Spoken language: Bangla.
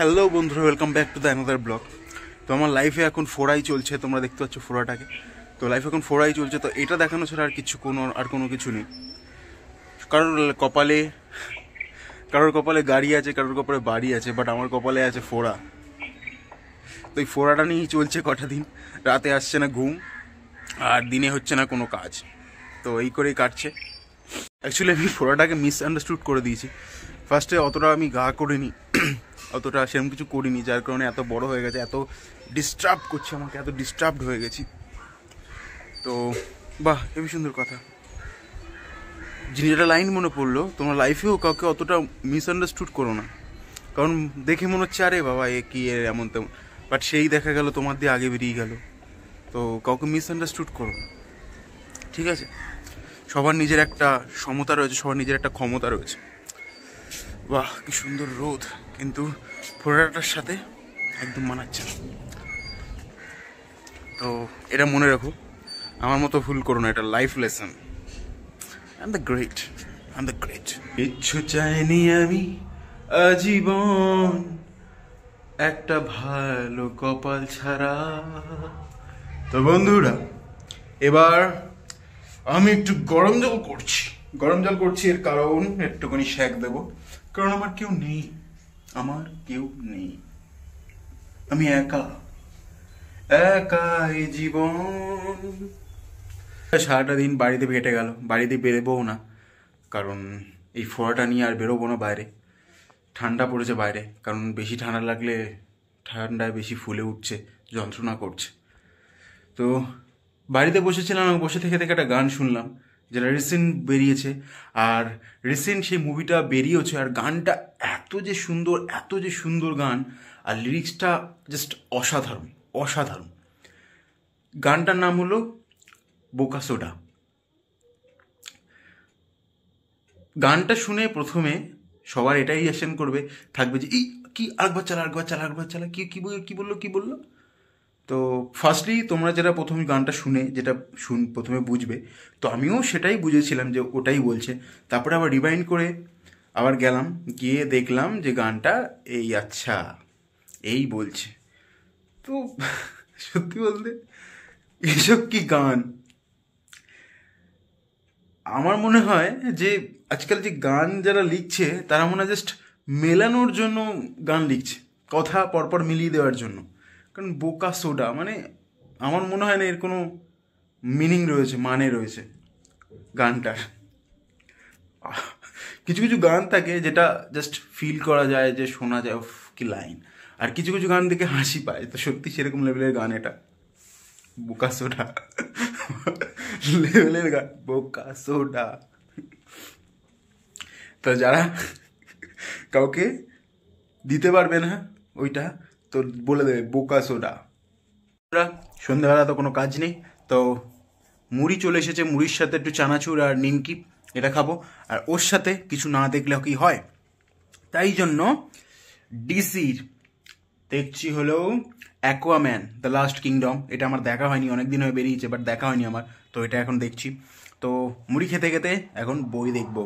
হ্যালো বন্ধুরা welcome back to the another blog তো আমার লাইফে এখন ফোড়াই চলছে তোমরা দেখতে পাচ্ছ ফোড়াটাকে তো লাইফে এখন ফোড়াই চলছে তো এটা দেখানো ছাড়া আর কিছু কোনো আর কোনো কিছু নেই কারোর কপালে কারোর কপালে গাড়ি আছে কারোর কপালে বাড়ি আছে বাট আমার কপালে আছে ফোড়া তো এই ফোড়াটা নিয়েই চলছে কটা দিন রাতে আসছে না ঘুম আর দিনে হচ্ছে না কোনো কাজ তো এই করেই কাটছে অ্যাকচুয়ালি আমি ফোড়াটাকে মিসআন্ডারস্টুড করে দিয়েছি ফার্স্টে অতটা আমি গা করিনি অতটা সেরকম কিছু করিনি যার কারণে এত বড় হয়ে গেছে এত ডিস্টার্ব করছে আমাকে এত ডিস্টার্বড হয়ে গেছি তো বাহ হেবি সুন্দর কথা যিনি যেটা লাইন মনে পড়লো তোমরা লাইফেও কাউকে অতটা মিসআন্ডারস্টুড করো না কারণ দেখে মনে হচ্ছে আরে বাবা এ কী এর এমন তেমন বাট সেই দেখা গেল তোমার দিয়ে আগে বেরিয়ে গেল তো কাউকে মিসআন্ডারস্টুড করো না ঠিক আছে সবার নিজের একটা সমতা রয়েছে সবার নিজের একটা ক্ষমতা রয়েছে বাহ কি সুন্দর রোদ কিন্তু ফোরাটার সাথে একদম মানাচ্ছে তো এটা মনে রাখো আমার মতো ভুল করো না এটা life lesson I the great I the great ইচ্ছু চাইনি আমি আজীবন একটা ভালো কপাল ছাড়া তো বন্ধুরা এবার আমি একটু গরম জল করছি গরম জল করছি এর কারণ একটুখানি শেক দেব কারণ আমার কেউ নেই আমার কেউ নেই আমি একা একা জীবন সারাটা দিন বাড়িতে কেটে গেল বাড়িতে বেরোবও না কারণ এই ফোড়াটা নিয়ে আর বেরোবো না বাইরে ঠান্ডা পড়েছে বাইরে কারণ বেশি ঠান্ডা লাগলে ঠান্ডায় বেশি ফুলে উঠছে যন্ত্রণা করছে তো বাড়িতে বসেছিলাম বসে থেকে থেকে একটা গান শুনলাম যেটা রিসেন্ট বেরিয়েছে আর রিসেন্ট সেই মুভিটা বেরিয়েছে আর গানটা এত যে সুন্দর এত যে সুন্দর গান আর লিরিক্সটা জাস্ট অসাধারণ অসাধারণ গানটার নাম হলো বোকাসোডা গানটা শুনে প্রথমে সবার এটাই রিয়াকশন করবে থাকবে যে এই কি আগবার চালা আগবার চালা আগবার চালা কি কি বললো কি বললো কি বললো তো ফার্স্টলি তোমরা যেটা প্রথমে গানটা শুনে যেটা শুন প্রথমে বুঝবে তো আমিও সেটাই বুঝেছিলাম যে ওটাই বলছে তারপরে আবার রিমাইন্ড করে আবার গেলাম গিয়ে দেখলাম যে গানটা এই আচ্ছা এই বলছে তো সত্যি বলতে এসব কি গান আমার মনে হয় যে আজকাল যে গান যারা লিখছে তারা মনে হয় জাস্ট মেলানোর জন্য গান লিখছে কথা পরপর মিলিয়ে দেওয়ার জন্য কারণ বোকা সোডা মানে আমার মনে হয় না এর কোনো মিনিং রয়েছে মানে রয়েছে গানটার কিছু কিছু গান থাকে যেটা জাস্ট ফিল করা যায় যে শোনা যায় কি লাইন আর কিছু কিছু গান দেখে হাসি পায় তো সত্যি সেরকম লেভেলের গান এটা বোকা সোডা লেভেলের গান বোকা সোডা তো যারা কাউকে দিতে পারবে না ওইটা তো বলে দেবে বোকা সোডা সন্ধ্যাবেলা তো কোনো কাজ নেই তো মুড়ি চলে এসেছে মুড়ির সাথে একটু চানাচুর আর নিমকি এটা খাবো আর ওর সাথে কিছু না দেখলে কি হয় তাই জন্য ডিসির দেখছি হলো অ্যাকোয়াম্যান দ্য লাস্ট কিংডম এটা আমার দেখা হয়নি অনেক দিন হয়ে বেরিয়েছে বাট দেখা হয়নি আমার তো এটা এখন দেখছি তো মুড়ি খেতে খেতে এখন বই দেখবো